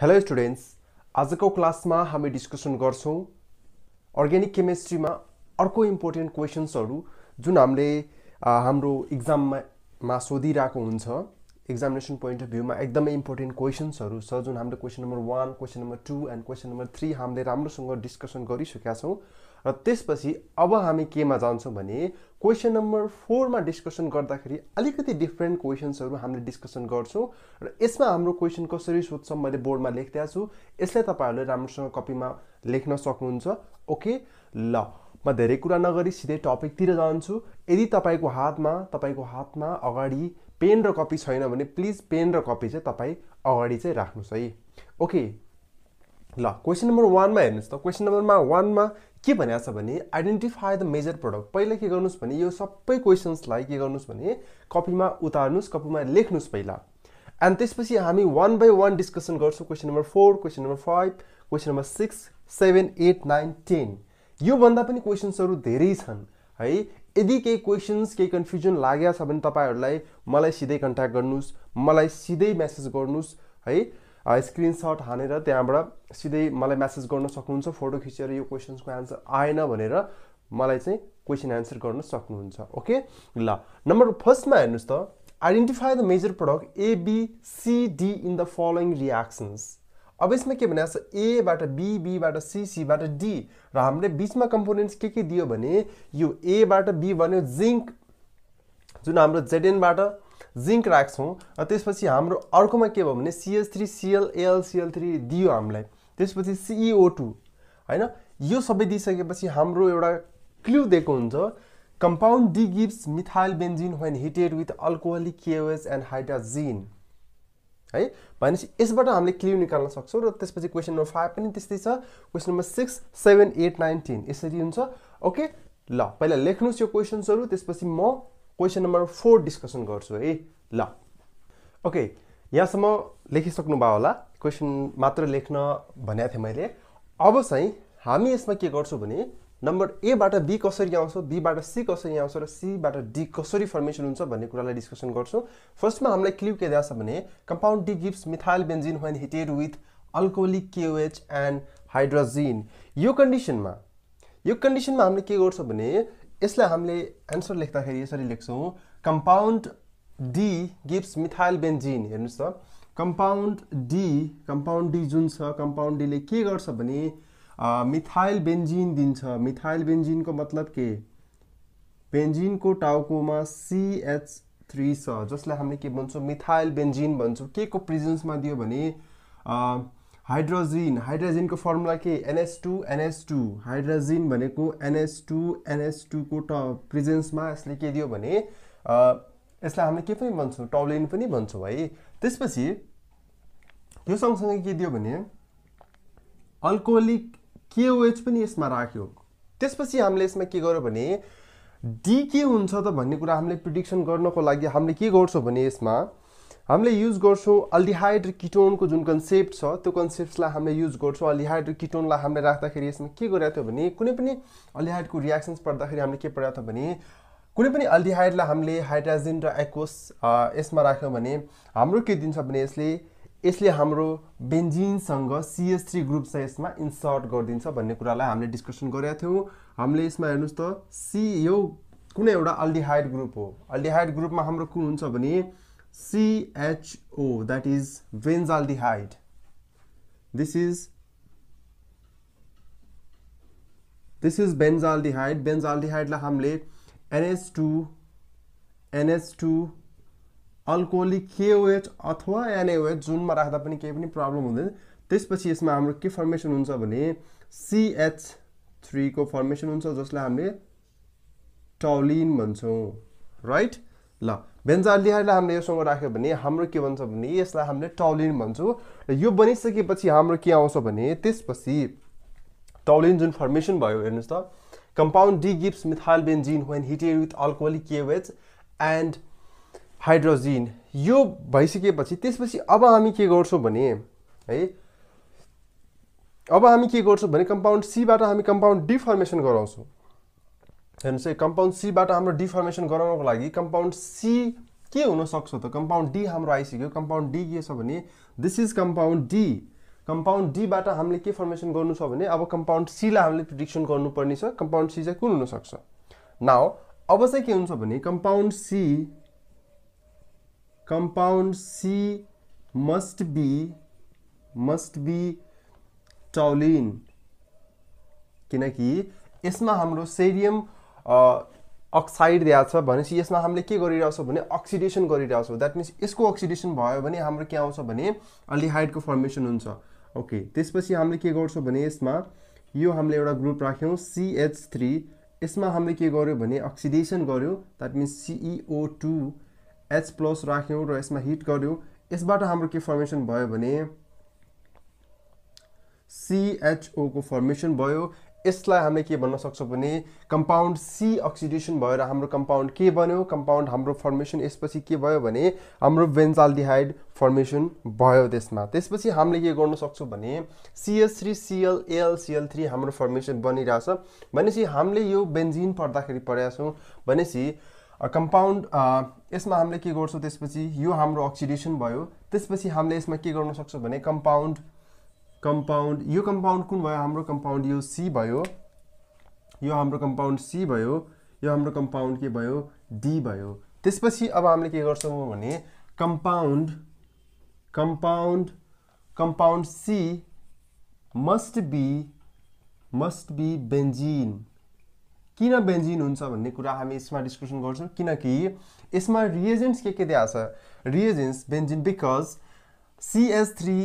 Hello students आजको क्लासमा हामी डिस्कसन गर्छौँ अर्ग्यानिक केमेस्ट्रीमा अर्को इम्पोर्टेन्ट क्वेसन्सहरू जुन हामीले हाम्रो इक्जाममा सोधिरहेको हुन्छ इक्जामिनेसन पोइन्ट अफ भ्यूमा एकदमै इम्पोर्टेन्ट क्वेसन्सहरू छ जुन हामीले question number one question number two and question number three हामीले राम्रोसँग डिस्कसन गरिसकेका छौँ र त्यसपछि अब हामी केमा जान्छौँ भने क्वेसन नम्बर फोरमा डिस्कसन गर्दाखेरि अलिकति डिफ्रेन्ट क्वेसन्सहरू हामीले डिस्कसन गर्छौँ र यसमा हाम्रो क्वेसन कसरी सोध्छौँ मैले बोर्डमा लेखिदिएको छु यसलाई तपाईँहरूले राम्रोसँग कपीमा लेख्न सक्नुहुन्छ ओके ल म धेरै कुरा नगरी सिधै टपिकतिर जान्छु यदि तपाईँको हातमा तपाईँको हातमा अगाडि पेन र कपी छैन भने प्लिज पेन र कपी चाहिँ तपाईँ अगाडि चाहिँ राख्नुहोस् है ओके ल क्वेसन नम्बर वानमा हेर्नुहोस् त क्वेसन नम्बरमा वानमा के भनेको छ भने आइडेन्टिफाई द मेजर प्रडक्ट पहिला के गर्नुहोस् भने यो सबै क्वेसन्सलाई के गर्नुहोस् भने कपीमा उतार्नुहोस् कपीमा लेख्नुहोस् पहिला एन्ड त्यसपछि हामी वान बाई वान डिस्कसन गर्छौँ question number four question number five question number six seven eight nine ten योभन्दा पनि क्वेसन्सहरू धेरै छन् है यदि केही क्वेसन्स केही कन्फ्युजन लागेको छ भने तपाईँहरूलाई मलाई सिधै कन्ट्याक्ट गर्नुहोस् मलाई सिधै मेसेज गर्नुहोस् है स्क्रिनसट हानेर त्यहाँबाट सिधै मलाई म्यासेज गर्न सक्नुहुन्छ फोटो खिचेर यो क्वेसन्सको एन्सर आएन भनेर मलाई चाहिँ क्वेसन एन्सर गर्न सक्नुहुन्छ ओके ल नम्बर फर्स्टमा हेर्नुहोस् त identify the major product ABCD in the following reactions अब यसमा के भने एबाट बी बीबाट सी सीबाट डी र हामीले बिचमा कम्पोनेन्ट्स के के दियो भने यो एबाट बी भन्यो जिङ्क जुन हाम्रो जेडेनबाट जिङ्क राख्छौँ र त्यसपछि हाम्रो अर्कोमा के भयो भने CH three Cl AlCl three दियो हामीलाई त्यसपछि सिइओ टू e होइन यो सबै दिइसकेपछि हाम्रो एउटा क्लु दिएको हुन्छ compound D gives methyl benzene when heated with alcoholic KOH and hydrazine है भनेपछि यसबाट हामीले क्लियर निकाल्न सक्छौँ र त्यसपछि क्वेसन नम्बर फाइभ पनि त्यस्तै छ question number six seven eight nine ten यसरी हुन्छ ओके ल पहिला लेख्नुहोस् यो क्वेसन्सहरू त्यसपछि म क्वेसन नम्बर फोर डिस्कसन गर्छु है ल ओके यहाँसम्म भयो होला क्वेसन मात्र लेख्न भनेको थिएँ मैले अब चाहिँ हामी यसमा के गर्छौँ भने नम्बर एबाट बी कसरी आउँछ बीबाट सी कसरी आउँछ र सीबाट डी कसरी फर्मेसन हुन्छ भन्ने कुरालाई डिस्कसन गर्छौँ फर्स्टमा हामीलाई क्लियर के दिएको छ भने compound D gives methyl benzene when heated with alcoholic KOH and hydrazine यो कन्डिसनमा यो कन्डिसनमा हामीले के गर्छौँ भने यसलाई हामीले एन्सर लेख्दाखेरि यसरी लेख्छौँ compound D gives methyl benzene हेर्नुहोस् त कम्पाउन्ड डी कम्पाउन्ड डी जुन छ कम्पाउन्ड डीले के गर्छ भने मिथाइल बेन्जिन दिन्छ मिथाइल बेन्जिनको मतलब के बेन्जिनको टाउकोमा सिएच थ्री छ जसलाई हामीले के भन्छौँ मिथाइल बेन्जिन भन्छौँ के को प्रेजेन्समा दियो भने हाइड्रोजिन हाइड्रोजिनको फर्मुला के NH two NH two hydrazine भनेको एनएस टू एनएस टूको ट प्रेजेन्समा यसले के दियो भने यसलाई हामीले के पनि भन्छौँ टौलेन पनि भन्छौँ है त्यसपछि यो सँगसँगै के दियो भने अल्कोहोलिक केओएच पनि यसमा राख्यो त्यसपछि हामीले यसमा के गर्यो भने डी के हुन्छ त भन्ने कुरा हामीले प्रिडिक्सन गर्नको लागि हामीले के गर्छौँ भने यसमा हामीले युज गर्छौँ अल्डिहाइड र किटोनको जुन कन्सेप्ट छ त्यो कन्सेप्टलाई हामीले युज गर्छौँ अल्डिहाइड र किटोनलाई हामीले राख्दाखेरि यसमा के गरेको थियो भने कुनै पनि अल्डिहाइडको रियाक्सन्स पढ्दाखेरि हामीले के पढाएको थियो भने कुनै पनि अल्डिहाइडलाई हामीले हाइड्राजिन र एक्वस यसमा राख्यौँ भने हाम्रो के दिन्छ भने यसले यसले हाम्रो बेन्जिनसँग सिएस थ्री ग्रुप छ यसमा इन्सर्ट गरिदिन्छ भन्ने कुरालाई हामीले डिस्कसन गरेका थियौँ हामीले यसमा हेर्नुहोस् त सी यो कुनै एउटा अल्डिहाइड ग्रुप हो अल्डिहाइड ग्रुपमा हाम्रो कुन हुन्छ भने CHO that is benzaldehyde. This is this is benzaldehyde. Benzaldehyde ला हमले NH2 NH2 अल्कोहोलिक केओएच अथवा एनएओएच जुनमा राख्दा पनि केही पनि प्रब्लम हुँदैन त्यसपछि यसमा हाम्रो के फर्मेसन हुन्छ भने सिएच थ्रीको फर्मेसन हुन्छ जसलाई हामीले टौलिन भन्छौँ राइट ल बेन्जालियालाई हामीले योसँग राख्यो भने हाम्रो के भन्छ भने यसलाई हामीले टाउलिन भन्छौँ र यो बनिसकेपछि हाम्रो के आउँछ भने त्यसपछि टाउलिन जुन फर्मेसन भयो हेर्नुहोस् त compound D gives methyl benzene when heated with alcoholic KOH and hydrazine यो भइसकेपछि त्यसपछि अब हामी के गर्छौँ भने है अब हामी के गर्छौँ भने कम्पाउन्ड सीबाट हामी कम्पाउन्ड डी फर्मेसन गराउँछौँ हेर्नुहोस् है कम्पाउन्ड सीबाट हाम्रो डिफर्मेसन गराउनको लागि कम्पाउन्ड सी के हुनसक्छ त कम्पाउन्ड डी हाम्रो आइसक्यो कम्पाउन्ड डी के छ भने this is compound D compound डीबाट हामीले के फर्मेसन गर्नु छ भने अब कम्पाउन्ड सीलाई हामीले प्रिडिक्सन गर्नुपर्ने छ कम्पाउन्ड सी चाहिँ कुन हुनसक्छ नाउ अब चाहिँ के हुन्छ भने compound C compound C must be must be toluene किनकि यसमा हाम्रो सेरियम अक्साइड दिएको छ भनेपछि यसमा हामीले के गरिरहेछौँ भने अक्सिडेसन गरिरहेछौँ द्याट मिन्स यसको अक्सिडेसन भयो भने हाम्रो के आउँछ भने अलिहाइडको फर्मेसन हुन्छ ओके त्यसपछि हामीले के गर्छौँ भने यसमा यो हामीले एउटा ग्रुप राख्यौँ सिएच थ्री यसमा हामीले के गर्यो भने अक्सिडेसन गऱ्यो that means CO two H plus राख्यौँ र यसमा हिट गर्यो यसबाट हाम्रो के फर्मेसन भयो भने सिएचओको फर्मेसन भयो यसलाई हामीले के भन्न सक्छौँ भने कम्पाउन्ड सी अक्सिडेसन भएर हाम्रो कम्पाउन्ड के बन्यो कम्पाउन्ड हाम्रो फर्मेसन यसपछि के भयो भने हाम्रो डिहाइड फर्मेसन भयो त्यसमा त्यसपछि हामीले के गर्न सक्छौँ भने CH three Cl Cl three हाम्रो फर्मेसन बनिरहेछ भनेपछि हामीले यो बेन्जिन पर्दाखेरि पढाएको छौँ भनेपछि कम्पाउन्ड यसमा हामीले के गर्छौँ त्यसपछि यो हाम्रो अक्सिडेसन भयो त्यसपछि हामीले यसमा के गर्न सक्छौँ भने कम्पाउन्ड कम्पाउन्ड यो कम्पाउन्ड कुन भयो हाम्रो कम्पाउन्ड यो सी भयो यो हाम्रो कम्पाउन्ड सी भयो यो हाम्रो कम्पाउन्ड के भयो डी भयो त्यसपछि अब हामीले के गर्छौँ भने compound compound compound C must be must be benzene किन बेन्जिन हुन्छ भन्ने कुरा हामी यसमा डिस्कसन गर्छौँ किनकि यसमा रिएजेन्ट्स के के दिएको छ reagents benzene because CH three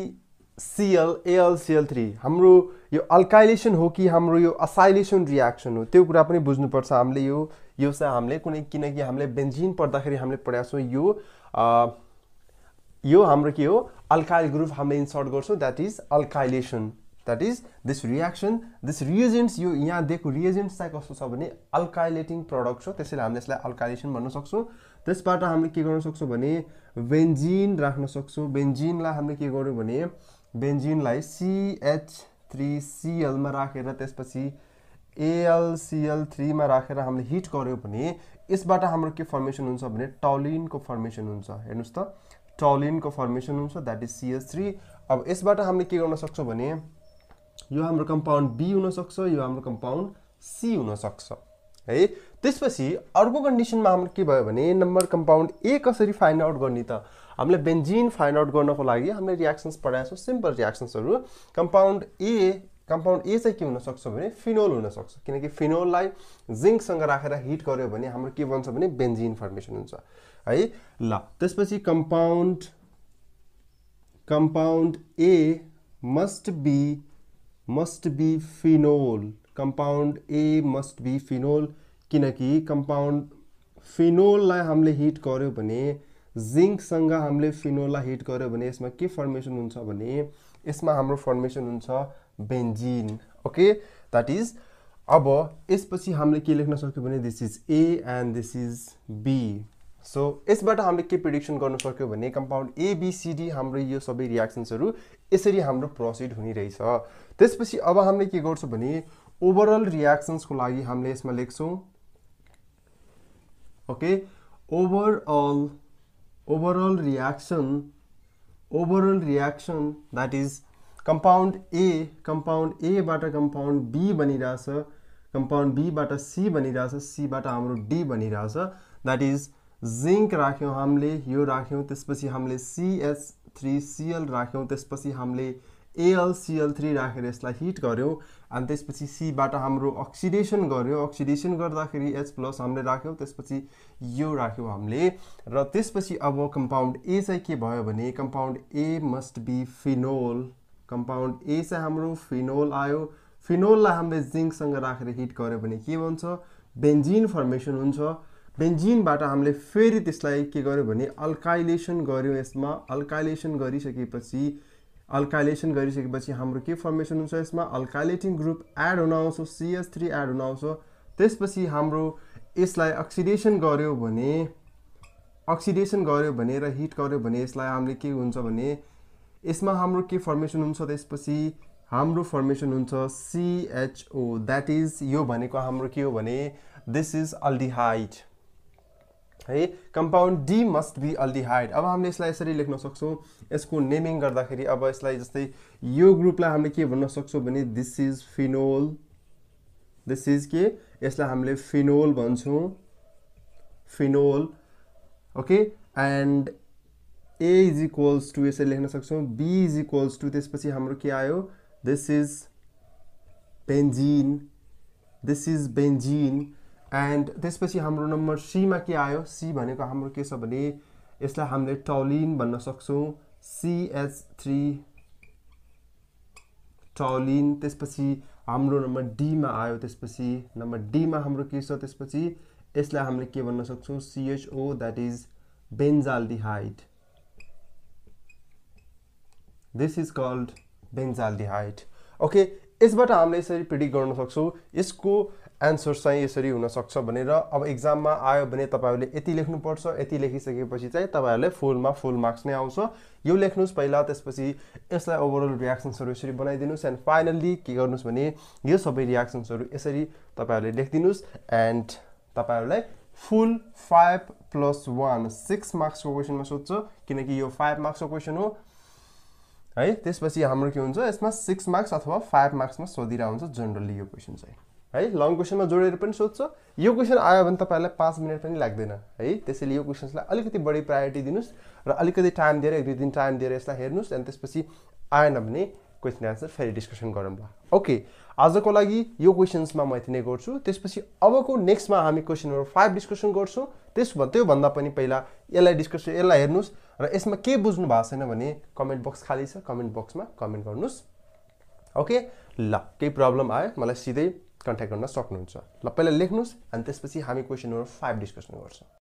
Cl AlCl three हाम्रो यो अल्काइलेसन हो कि हाम्रो यो असाइलेसन रियाक्सन हो त्यो कुरा पनि बुझ्नुपर्छ हामीले यो यो चाहिँ हामीले कुनै किनकि हामीले बेन्जिन पढ्दाखेरि हामीले पढाएको छौँ यो यो हाम्रो के हो अल्काइल ग्रुप हामीले इन्सर्ट गर्छौँ that is alkylation that is this reaction this reagents यो यहाँ दिएको रिएजेन्ट्स चाहिँ कस्तो छ भने अल्काइलेटिङ प्रडक्ट हो त्यसैले हामीले यसलाई अल्काइलेसन भन्न सक्छौँ त्यसबाट हामीले के गर्न सक्छौँ भने बेन्जिन राख्न सक्छौँ बेन्जिनलाई हामीले के गर्यौँ भने बेन्जिनलाई सिएच थ्री सिएलमा राखेर त्यसपछि एएलसिएल थ्रीमा राखेर हामीले हिट गऱ्यौँ भने यसबाट हाम्रो के फर्मेसन हुन्छ भने टलिनको फर्मेसन हुन्छ हेर्नुहोस् त टलिनको फर्मेसन हुन्छ द्याट इज सिएच थ्री अब यसबाट हामीले के गर्न सक्छौँ भने यो हाम्रो कम्पाउन्ड बी हुनसक्छ यो हाम्रो कम्पाउन्ड सी हुनसक्छ है त्यसपछि अर्को कन्डिसनमा हाम्रो के भयो भने नम्बर कम्पाउन्ड ए कसरी फाइन्ड आउट गर्ने त हामीले बेन्जिन फाइन्ड आउट गर्नको लागि हामीले रियाक्सन्स पढाएको छौँ सिम्पल रियाक्सन्सहरू कम्पाउन्ड ए कम्पाउन्ड ए चाहिँ के हुनसक्छ भने फिनोल हुनसक्छ किनकि फिनोललाई जिङ्कसँग राखेर हिट गऱ्यो भने हाम्रो के बन्छ भने बेन्जिन फर्मेसन हुन्छ है ल त्यसपछि compound compound A must be must be phenol compound A must be phenol किनकि कम्पाउन्ड फिनोललाई हामीले हिट गऱ्यो भने जिङ्कसँग हामीले फिनोला हिट गऱ्यो भने यसमा के फर्मेसन हुन्छ भने यसमा हाम्रो फर्मेसन हुन्छ बेन्जिन ओके द्याट इज अब यसपछि हामीले के लेख्न सक्यो भने this is A and this is B so यसबाट हामीले के प्रिडिक्सन गर्न सक्यो भने कम्पाउन्ड एबिसिडी हाम्रो यो सबै रियाक्सन्सहरू यसरी हाम्रो प्रोसिड हुने रहेछ त्यसपछि अब हामीले के गर्छौँ भने ओभरअल रियाक्सन्सको लागि हामीले यसमा लेख्छौँ okay overall overall reaction overall reaction that is compound A compound एबाट कम्पाउन्ड बी बनिरहेछ कम्पाउन्ड बीबाट सी बनिरहेछ सीबाट हाम्रो डी बनिरहेछ द्याट इज जिङ्क राख्यौँ हामीले यो राख्यौँ त्यसपछि हामीले सिएच थ्री सिएल राख्यौँ त्यसपछि हामीले एएलसिएल थ्री राखेर यसलाई हिट गऱ्यौँ अनि त्यसपछि सीबाट हाम्रो अक्सिडेसन गऱ्यौँ अक्सिडेसन गर्दाखेरि एच प्लस हामीले राख्यौँ त्यसपछि यो राख्यौँ हामीले र त्यसपछि अब कम्पाउन्ड ए चाहिँ के भयो भने compound A must be phenol compound A चाहिँ हाम्रो फिनोल आयो फिनोललाई हामीले जिङ्कसँग राखेर हिट गऱ्यो भने के भन्छ बेन्जिन फर्मेसन हुन्छ बेन्जिनबाट हामीले फेरि त्यसलाई के गर्यो भने अल्काइलेसन गऱ्यौँ यसमा अल्काइलेसन गरिसकेपछि अल्कालेसन गरिसकेपछि हाम्रो के फर्मेसन हुन्छ यसमा अल्कालेटिङ ग्रुप एड हुन आउँछ सिएस थ्री एड हुन आउँछ त्यसपछि हाम्रो यसलाई अक्सिडेसन गऱ्यो भने अक्सिडेसन गऱ्यो भने र हिट गऱ्यो भने यसलाई हामीले के हुन्छ भने यसमा हाम्रो के फर्मेसन हुन्छ त्यसपछि हाम्रो फर्मेसन हुन्छ सिएचओ द्याट इज यो भनेको हाम्रो के हो भने दिस इज अल्डिहाइट है compound D must be aldehyde अब हामीले यसलाई यसरी लेख्न सक्छौँ यसको नेमिङ गर्दाखेरि अब यसलाई जस्तै यो ग्रुपलाई हामीले के भन्न सक्छौँ भने this is phenol this is के यसलाई हामीले फिनोल भन्छौँ phenol okay and A is equals to यसरी लेख्न सक्छौँ बी इज इक्वल्स टु त्यसपछि हाम्रो के आयो this is benzene this is benzene and त्यसपछि हाम्रो नम्बर सीमा के आयो सी भनेको हाम्रो के छ भने यसलाई हामीले टाउलिन भन्न सक्छौँ सिएच थ्री टाउलिन त्यसपछि हाम्रो नम्बर डीमा आयो त्यसपछि नम्बर डीमा हाम्रो के छ त्यसपछि यसलाई हामीले के भन्न सक्छौँ CHO that is height this is called height okay यसबाट हामीले यसरी प्रिडिक्ट गर्न सक्छौँ यसको एन्सर चाहिँ यसरी हुनसक्छ भनेर अब इक्जाममा आयो भने तपाईँहरूले यति लेख्नुपर्छ यति लेखिसकेपछि चाहिँ तपाईँहरूलाई फुलमा फुल मार्क्स नै आउँछ यो लेख्नुहोस् पहिला त्यसपछि यसलाई ओभरअल रियाक्सन्सहरू यसरी बनाइदिनुहोस् एन्ड फाइनल्ली के गर्नुहोस् भने यो सबै रियाक्सन्सहरू यसरी तपाईँहरूले लेखिदिनुहोस् एन्ड तपाईँहरूलाई full five plus one six मार्क्सको क्वेसनमा सोध्छ किनकि यो फाइभ मार्क्सको क्वेसन हो है त्यसपछि हाम्रो के हुन्छ यसमा सिक्स मार्क्स अथवा फाइभ मार्क्समा सोधिरहेको हुन्छ जेनरली यो क्वेसन चाहिँ है लङ क्वेसनमा जोडेर पनि सोध्छ यो क्वेसन आयो भने तपाईँहरूलाई पाँच मिनट पनि लाग्दैन है त्यसैले यो क्वेसन्सलाई अलिकति बढी प्रायोरिटी दिनुहोस् र अलिकति टाइम दिएर एक दुई दिन टाइम दिएर यसलाई हेर्नुहोस् अनि त्यसपछि आएन भने क्वेसन एन्सर फेरि डिस्कसन गरौँला ओके आजको लागि यो क्वेसन्समा म यति नै गर्छु त्यसपछि अबको नेक्स्टमा हामी क्वेसन नम्बर फाइभ डिस्कसन गर्छौँ त्यस त्योभन्दा पनि पहिला यसलाई डिस्कस यसलाई हेर्नुहोस् र यसमा के बुझ्नु भएको छैन भने कमेन्ट बक्स खाली छ कमेन्ट बक्समा कमेन्ट गर्नुहोस् ओके ल केही प्रब्लम आयो मलाई सिधै कन्ट्याक्ट गर्न सक्नुहुन्छ ल पहिला लेख्नुहोस् अनि त्यसपछि हामी क्वेसन नम्बर फाइभ डिस्कसन गर्छौँ